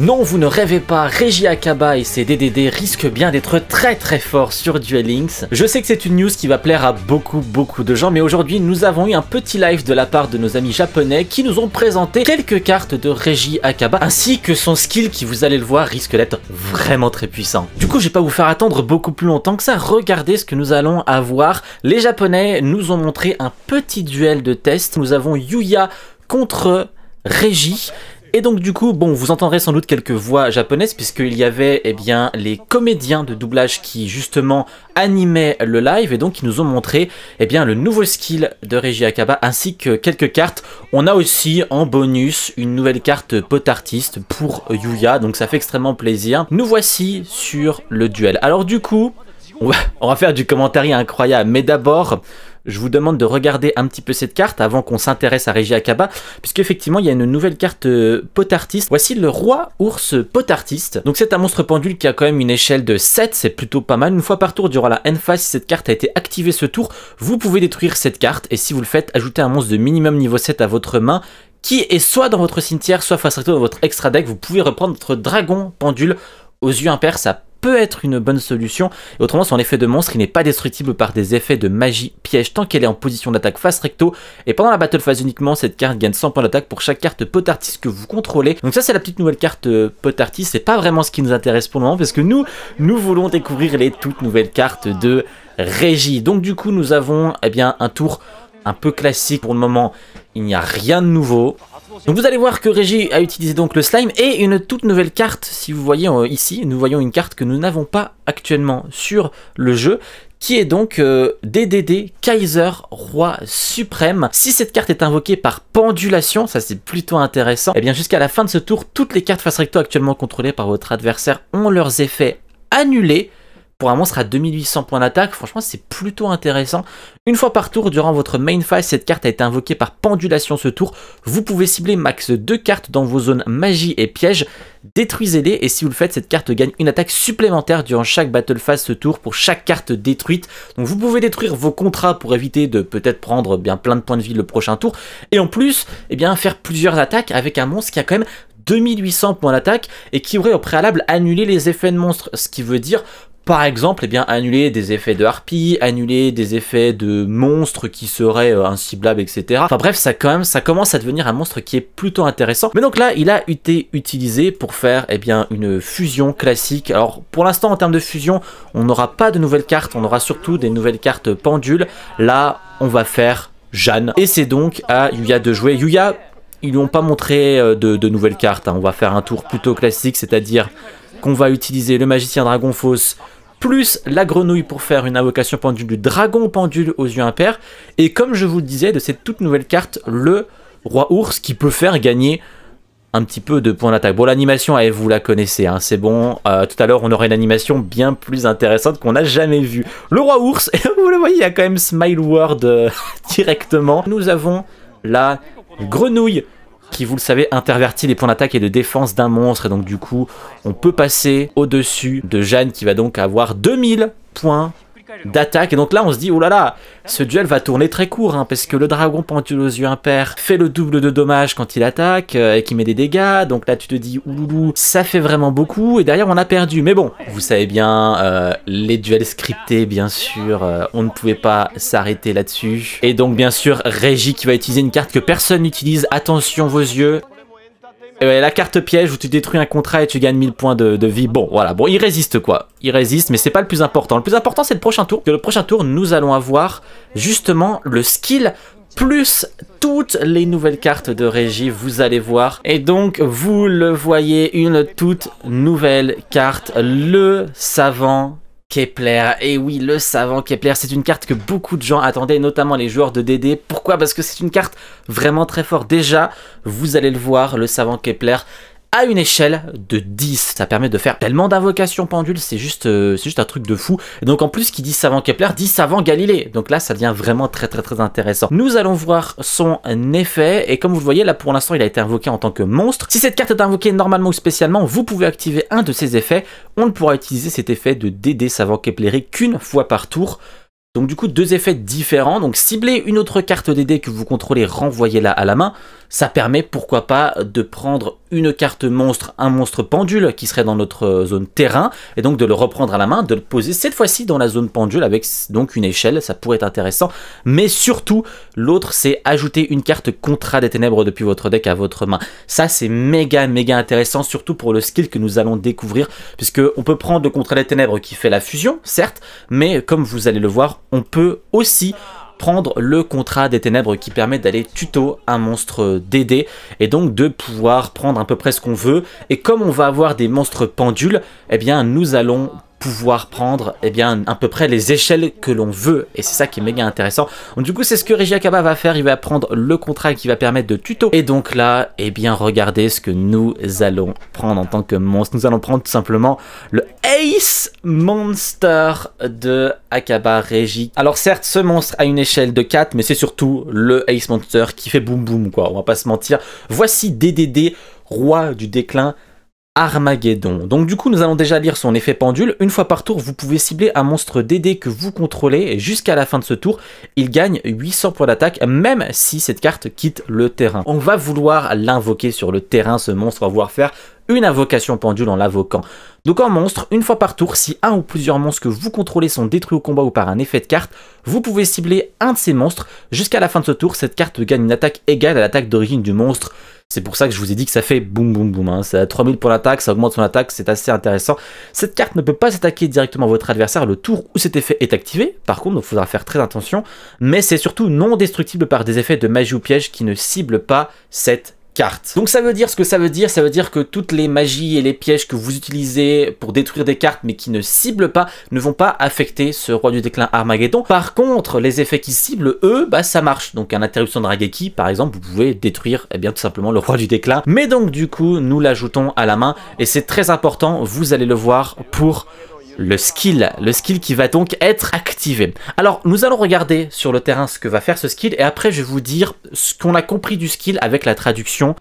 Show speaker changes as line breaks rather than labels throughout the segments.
Non, vous ne rêvez pas, Regi Akaba et ses DDD risquent bien d'être très très forts sur Duel Links. Je sais que c'est une news qui va plaire à beaucoup beaucoup de gens, mais aujourd'hui nous avons eu un petit live de la part de nos amis japonais qui nous ont présenté quelques cartes de Régie Akaba, ainsi que son skill qui, vous allez le voir, risque d'être vraiment très puissant. Du coup, je vais pas vous faire attendre beaucoup plus longtemps que ça, regardez ce que nous allons avoir. Les japonais nous ont montré un petit duel de test, nous avons Yuya contre Régie, et donc du coup, bon, vous entendrez sans doute quelques voix japonaises puisqu'il y avait eh bien les comédiens de doublage qui justement animaient le live et donc qui nous ont montré eh bien le nouveau skill de Reiji Akaba ainsi que quelques cartes. On a aussi en bonus une nouvelle carte pot artiste pour Yuya, donc ça fait extrêmement plaisir. Nous voici sur le duel. Alors du coup, on va, faire du commentaire incroyable. Mais d'abord, je vous demande de regarder un petit peu cette carte avant qu'on s'intéresse à Régie Akaba, puisqu'effectivement il y a une nouvelle carte euh, potartiste. Voici le roi ours potartiste. Donc c'est un monstre pendule qui a quand même une échelle de 7, c'est plutôt pas mal. Une fois par tour durant la N phase, si cette carte a été activée ce tour, vous pouvez détruire cette carte, et si vous le faites, ajoutez un monstre de minimum niveau 7 à votre main qui est soit dans votre cimetière, soit face à dans votre extra deck, vous pouvez reprendre votre dragon pendule aux yeux impairs, ça peut être une bonne solution. Et autrement, son effet de monstre, il n'est pas destructible par des effets de magie piège tant qu'elle est en position d'attaque face recto. Et pendant la battle phase uniquement, cette carte gagne 100 points d'attaque pour chaque carte potartis que vous contrôlez. Donc ça, c'est la petite nouvelle carte euh, potartis. C'est pas vraiment ce qui nous intéresse pour le moment parce que nous, nous voulons découvrir les toutes nouvelles cartes de Régie. Donc du coup, nous avons eh bien un tour un peu classique pour le moment. Il n'y a rien de nouveau. Donc vous allez voir que Régie a utilisé donc le slime et une toute nouvelle carte, si vous voyez euh, ici, nous voyons une carte que nous n'avons pas actuellement sur le jeu, qui est donc DDD euh, Kaiser Roi Suprême. Si cette carte est invoquée par pendulation, ça c'est plutôt intéressant, et eh bien jusqu'à la fin de ce tour, toutes les cartes face recto actuellement contrôlées par votre adversaire ont leurs effets annulés, pour un monstre à 2800 points d'attaque, franchement c'est plutôt intéressant. Une fois par tour, durant votre main phase, cette carte a été invoquée par pendulation ce tour. Vous pouvez cibler max 2 cartes dans vos zones magie et piège, détruisez-les et si vous le faites, cette carte gagne une attaque supplémentaire durant chaque battle phase ce tour pour chaque carte détruite. Donc vous pouvez détruire vos contrats pour éviter de peut-être prendre eh bien plein de points de vie le prochain tour et en plus, eh bien faire plusieurs attaques avec un monstre qui a quand même 2800 points d'attaque et qui aurait au préalable annulé les effets de monstre, ce qui veut dire par exemple, eh bien, annuler des effets de harpie, annuler des effets de monstres qui seraient un euh, inciblables, etc. Enfin bref, ça quand même, ça commence à devenir un monstre qui est plutôt intéressant. Mais donc là, il a été utilisé pour faire eh bien, une fusion classique. Alors pour l'instant, en termes de fusion, on n'aura pas de nouvelles cartes, on aura surtout des nouvelles cartes pendules. Là, on va faire Jeanne. Et c'est donc à Yuya de jouer. Yuya, ils lui ont pas montré euh, de, nouvelles cartes. Hein. On va faire un tour plutôt classique, c'est-à-dire on va utiliser le magicien dragon fausse plus la grenouille pour faire une invocation pendule du dragon pendule aux yeux impairs. Et comme je vous le disais, de cette toute nouvelle carte, le roi ours qui peut faire gagner un petit peu de points d'attaque. Bon, l'animation, eh, vous la connaissez, hein, c'est bon. Euh, tout à l'heure, on aurait une animation bien plus intéressante qu'on n'a jamais vue. Le roi ours, et vous le voyez, il y a quand même Smile World euh, directement. Nous avons la grenouille qui, vous le savez, intervertit les points d'attaque et de défense d'un monstre. Et donc du coup, on peut passer au-dessus de Jeanne qui va donc avoir 2000 points d'attaque. Et donc là, on se dit, oh là là, ce duel va tourner très court, hein, parce que le dragon pendule aux yeux impairs fait le double de dommages quand il attaque euh, et qui met des dégâts. Donc là, tu te dis, ouloulou, ça fait vraiment beaucoup. Et derrière, on a perdu. Mais bon, vous savez bien, euh, les duels scriptés, bien sûr, euh, on ne pouvait pas s'arrêter là-dessus. Et donc, bien sûr, Régie qui va utiliser une carte que personne n'utilise. Attention vos yeux. Eh ben, la carte piège où tu détruis un contrat et tu gagnes 1000 points de, vie. Bon, voilà. Bon, il résiste quoi. Il résiste, mais c'est pas le plus important. Le plus important, c'est le prochain tour. Que le prochain tour, nous allons avoir justement le skill plus toutes les nouvelles cartes de régie, vous allez voir. Et donc, vous le voyez, une toute nouvelle carte, le savant Kepler. Et oui, le savant Kepler, c'est une carte que beaucoup de gens attendaient, notamment les joueurs de DD. Pourquoi Parce que c'est une carte vraiment très forte. Déjà, vous allez le voir, le savant Kepler, à une échelle de 10. Ça permet de faire tellement d'invocations pendules, c'est juste, euh, juste un truc de fou. Et donc en plus, qui dit savant Kepler, dit savant Galilée. Donc là, ça devient vraiment très très très intéressant. Nous allons voir son effet, et comme vous le voyez, là pour l'instant, il a été invoqué en tant que monstre. Si cette carte est invoquée normalement ou spécialement, vous pouvez activer un de ses effets. On ne pourra utiliser cet effet de DD savant Kepleric qu'une fois par tour. Donc du coup, deux effets différents. Donc cibler une autre carte DD que vous contrôlez, renvoyez-la à la main. Ça permet, pourquoi pas, de prendre une carte monstre, un monstre pendule qui serait dans notre euh, zone terrain, et donc de le reprendre à la main, de le poser cette fois-ci dans la zone pendule avec donc une échelle, ça pourrait être intéressant. Mais surtout, l'autre c'est ajouter une carte contrat des ténèbres depuis votre deck à votre main. Ça c'est méga méga intéressant, surtout pour le skill que nous allons découvrir, puisque on peut prendre le contrat des ténèbres qui fait la fusion, certes, mais comme vous allez le voir, on peut aussi prendre le contrat des ténèbres qui permet d'aller tuto un monstre DD et donc de pouvoir prendre à peu près ce qu'on veut. Et comme on va avoir des monstres pendules, et eh bien nous allons pouvoir prendre et eh bien, à peu près les échelles que l'on veut. Et c'est ça qui est méga intéressant. Donc, du coup, c'est ce que Régis Akaba va faire. Il va prendre le contrat qui va permettre de tuto. Et donc là, et eh bien, regardez ce que nous allons prendre en tant que monstre. Nous allons prendre tout simplement le Ace Monster de Akaba Régis. Alors certes, ce monstre a une échelle de 4, mais c'est surtout le Ace Monster qui fait boum boum, quoi. On va pas se mentir. Voici DDD, roi du déclin Armageddon. Donc du coup, nous allons déjà lire son effet pendule. Une fois par tour, vous pouvez cibler un monstre DD que vous contrôlez et jusqu'à la fin de ce tour, il gagne 800 points d'attaque, même si cette carte quitte le terrain. On va vouloir l'invoquer sur le terrain, ce monstre, à va vouloir faire une invocation pendule en l'invoquant. Donc en monstre, une fois par tour, si un ou plusieurs monstres que vous contrôlez sont détruits au combat ou par un effet de carte, vous pouvez cibler un de ces monstres. Jusqu'à la fin de ce tour, cette carte gagne une attaque égale à l'attaque d'origine du monstre. C'est pour ça que je vous ai dit que ça fait boum boum boum. C'est hein. Ça 3000 pour l'attaque, ça augmente son attaque, c'est assez intéressant. Cette carte ne peut pas s'attaquer directement votre adversaire le tour où cet effet est activé, par contre, il faudra faire très attention. Mais c'est surtout non destructible par des effets de magie ou piège qui ne ciblent pas cette donc ça veut dire ce que ça veut dire, ça veut dire que toutes les magies et les pièges que vous utilisez pour détruire des cartes mais qui ne ciblent pas, ne vont pas affecter ce roi du déclin Armageddon. Par contre, les effets qui ciblent, eux, bah ça marche. Donc un interruption de Rageki, par exemple, vous pouvez détruire eh bien tout simplement le roi du déclin. Mais donc du coup, nous l'ajoutons à la main et c'est très important, vous allez le voir pour le skill, le skill qui va donc être activé. Alors nous allons regarder sur le terrain ce que va faire ce skill et après je vais vous dire ce qu'on a compris du skill avec la traduction.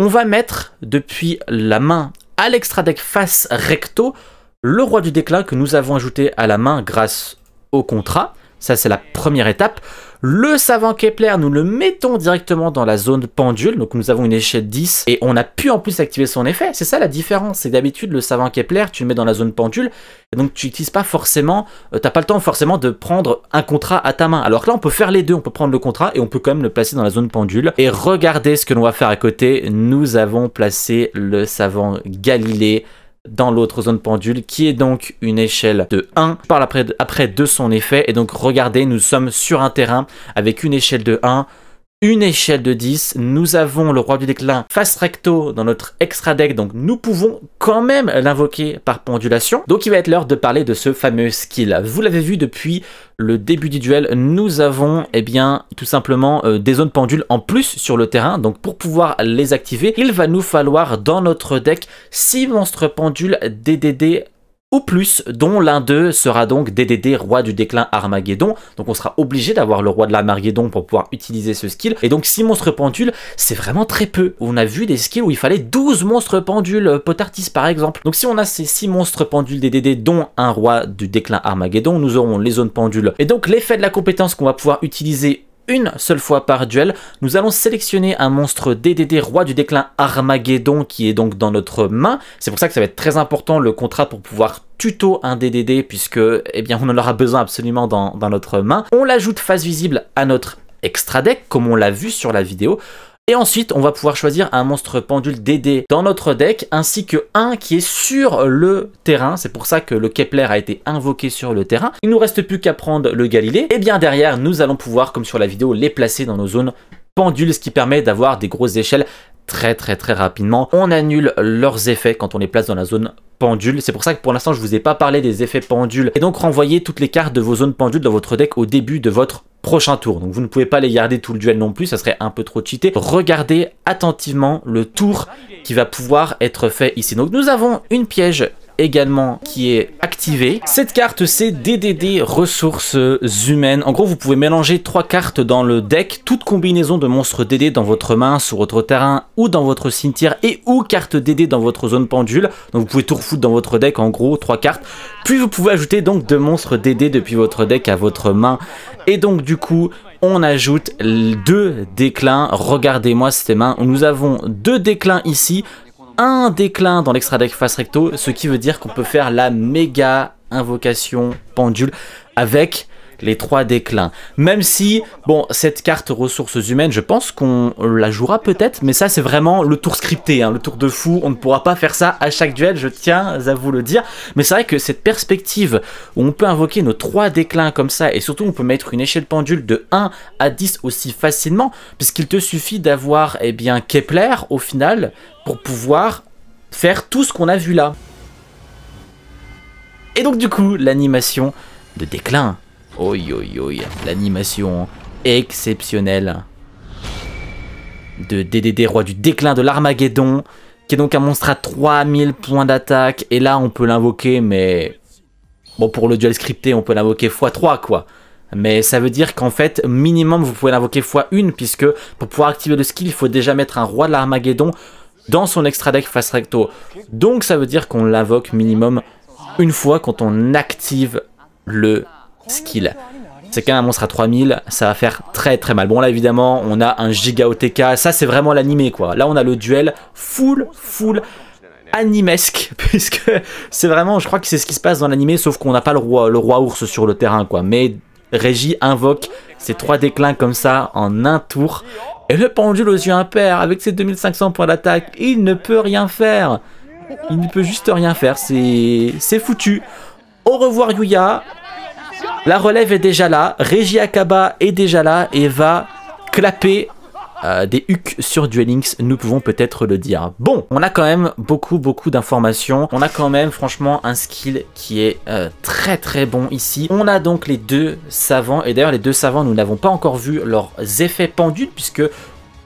On va mettre depuis la main à l'extra deck face recto le roi du déclin que nous avons ajouté à la main grâce au contrat. Ça, c'est la première étape. Le savant Kepler, nous le mettons directement dans la zone pendule, donc nous avons une échelle 10, et on a pu en plus activer son effet. C'est ça la différence, c'est d'habitude le savant Kepler, tu le mets dans la zone pendule, et donc tu n'utilises pas forcément, tu euh, t'as pas le temps forcément de prendre un contrat à ta main. Alors que là, on peut faire les deux, on peut prendre le contrat et on peut quand même le placer dans la zone pendule. Et regardez ce que l'on va faire à côté, nous avons placé le savant Galilée dans l'autre zone pendule, qui est donc une échelle de 1. Je parle après, après de son effet, et donc regardez, nous sommes sur un terrain avec une échelle de 1 une échelle de 10. Nous avons le roi du déclin face recto dans notre extra deck, donc nous pouvons quand même l'invoquer par pendulation. Donc il va être l'heure de parler de ce fameux skill. Vous l'avez vu depuis le début du duel, nous avons eh bien tout simplement euh, des zones pendules en plus sur le terrain. Donc pour pouvoir les activer, il va nous falloir dans notre deck 6 monstres pendules DDD ou plus, dont l'un d'eux sera donc DDD, roi du déclin Armageddon. Donc on sera obligé d'avoir le roi de l'Armageddon pour pouvoir utiliser ce skill. Et donc 6 monstres pendules, c'est vraiment très peu. On a vu des skills où il fallait 12 monstres pendules, Potartis par exemple. Donc si on a ces 6 monstres pendules DDD, dont un roi du déclin Armageddon, nous aurons les zones pendules. Et donc l'effet de la compétence qu'on va pouvoir utiliser une seule fois par duel. Nous allons sélectionner un monstre DDD roi du déclin Armageddon qui est donc dans notre main. C'est pour ça que ça va être très important le contrat pour pouvoir tuto un DDD puisque eh bien, on en aura besoin absolument dans, dans notre main. On l'ajoute face visible à notre extra deck comme on l'a vu sur la vidéo. Et ensuite, on va pouvoir choisir un monstre pendule DD dans notre deck, ainsi que un qui est sur le terrain. C'est pour ça que le Kepler a été invoqué sur le terrain. Il nous reste plus qu'à prendre le Galilée. Et bien derrière, nous allons pouvoir, comme sur la vidéo, les placer dans nos zones pendules, ce qui permet d'avoir des grosses échelles très très très rapidement. On annule leurs effets quand on les place dans la zone pendule. C'est pour ça que pour l'instant je vous ai pas parlé des effets pendules. Et donc renvoyez toutes les cartes de vos zones pendules dans votre deck au début de votre prochain tour. Donc vous ne pouvez pas les garder tout le duel non plus, ça serait un peu trop cheaté. Regardez attentivement le tour qui va pouvoir être fait ici. Donc nous avons une piège également qui est activé Cette carte, c'est DDD ressources humaines. En gros, vous pouvez mélanger trois cartes dans le deck. Toute combinaison de monstres DD dans votre main, sur votre terrain ou dans votre cimetière et ou carte DD dans votre zone pendule. Donc vous pouvez tout refoutre dans votre deck, en gros, trois cartes. Puis vous pouvez ajouter donc deux monstres DD depuis votre deck à votre main. Et donc du coup, on ajoute deux déclins. Regardez-moi ces mains. Nous avons deux déclins ici un déclin dans l'extra deck face recto, ce qui veut dire qu'on peut faire la méga invocation pendule avec les trois déclins. Même si, bon, cette carte ressources humaines, je pense qu'on la jouera peut-être, mais ça c'est vraiment le tour scripté, hein, le tour de fou, on ne pourra pas faire ça à chaque duel, je tiens à vous le dire. Mais c'est vrai que cette perspective où on peut invoquer nos trois déclins comme ça, et surtout on peut mettre une échelle pendule de 1 à 10 aussi facilement, puisqu'il te suffit d'avoir, eh bien, Kepler au final, pour pouvoir faire tout ce qu'on a vu là. Et donc du coup, l'animation de déclin Oi oi oi, l'animation exceptionnelle de DDD, roi du déclin de l'Armageddon, qui est donc un monstre à 3000 points d'attaque, et là on peut l'invoquer, mais... Bon, pour le duel scripté, on peut l'invoquer x3 quoi. Mais ça veut dire qu'en fait, minimum, vous pouvez l'invoquer x1, puisque pour pouvoir activer le skill, il faut déjà mettre un roi de l'Armageddon dans son extra deck face recto. Donc ça veut dire qu'on l'invoque minimum une fois quand on active le skill. C'est quand même un monstre à 3000, ça va faire très très mal. Bon là évidemment, on a un giga OTK, ça c'est vraiment l'animé quoi. Là on a le duel full full animesque puisque c'est vraiment je crois que c'est ce qui se passe dans l'animé sauf qu'on n'a pas le roi le roi ours sur le terrain quoi. Mais Régie invoque ses trois déclins comme ça en un tour et le pendule aux yeux impairs avec ses 2500 points d'attaque, il ne peut rien faire. Il ne peut juste rien faire, c'est foutu. Au revoir Yuya, la relève est déjà là. Régie Akaba est déjà là et va clapper euh, des hucs sur Duelings, nous pouvons peut-être le dire. Bon, on a quand même beaucoup beaucoup d'informations, on a quand même franchement un skill qui est euh, très très bon ici. On a donc les deux savants, et d'ailleurs les deux savants nous n'avons pas encore vu leurs effets pendus puisque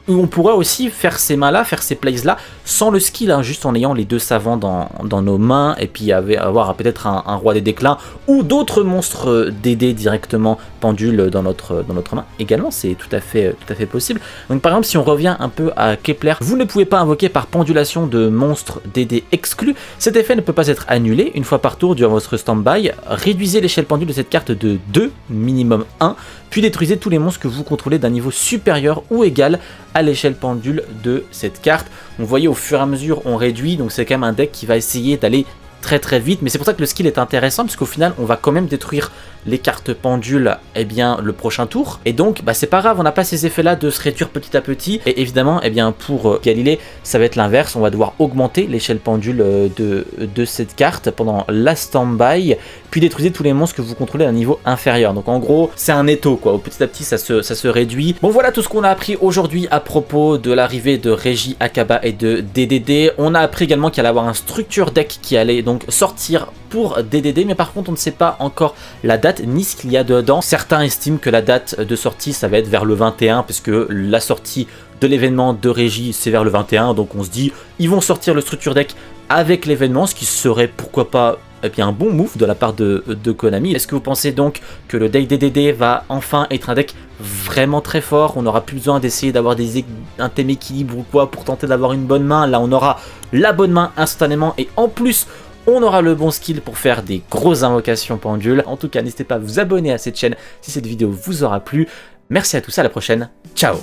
on pourrait aussi faire ces mains là, faire ces plays là, sans le skill, hein, juste en ayant les deux savants dans, nos mains, et puis avoir peut-être un, roi des déclins ou d'autres monstres euh, DD directement pendule dans notre, dans notre main. Également, c'est tout, à fait, euh, tout à fait possible. Donc par exemple, si on revient un peu à Kepler, vous ne pouvez pas invoquer par pendulation de monstres DD exclus. Cet effet ne peut pas être annulé une fois par tour durant votre stand-by. Réduisez l'échelle pendule de cette carte de 2, minimum 1, puis détruisez tous les monstres que vous contrôlez d'un niveau supérieur ou égal à l'échelle pendule de cette carte on voyait au fur et à mesure on réduit, donc c'est quand même un deck qui va essayer d'aller très très vite, mais c'est pour ça que le skill est intéressant, parce qu'au final on va quand même détruire les cartes pendules eh bien, le prochain tour. Et donc, bah, c'est pas grave, on n'a pas ces effets-là de se réduire petit à petit. Et évidemment, eh bien, pour euh, Galilée, ça va être l'inverse. On va devoir augmenter l'échelle pendule euh, de, de cette carte pendant la stand-by, puis détruire tous les monstres que vous contrôlez à un niveau inférieur. Donc en gros, c'est un étau, quoi. Petit à petit, ça se, ça se réduit. Bon, voilà tout ce qu'on a appris aujourd'hui à propos de l'arrivée de Régie Akaba et de DDD. On a appris également qu'il allait avoir un structure deck qui allait donc sortir pour DDD, mais par contre, on ne sait pas encore la date ni ce qu'il y a dedans. Certains estiment que la date de sortie, ça va être vers le 21, puisque la sortie de l'événement de régie, c'est vers le 21. Donc on se dit, ils vont sortir le structure deck avec l'événement, ce qui serait pourquoi pas et eh bien, un bon move de la part de, Konami. Est-ce que vous pensez donc que le deck DDD va enfin être un deck vraiment très fort On n'aura plus besoin d'essayer d'avoir des, un thème équilibre ou quoi pour tenter d'avoir une bonne main. Là, on aura la bonne main instantanément et en plus, on aura le bon skill pour faire des grosses invocations pendules. En tout cas, n'hésitez pas à vous abonner à cette chaîne si cette vidéo vous aura plu. Merci à tous, à la prochaine, ciao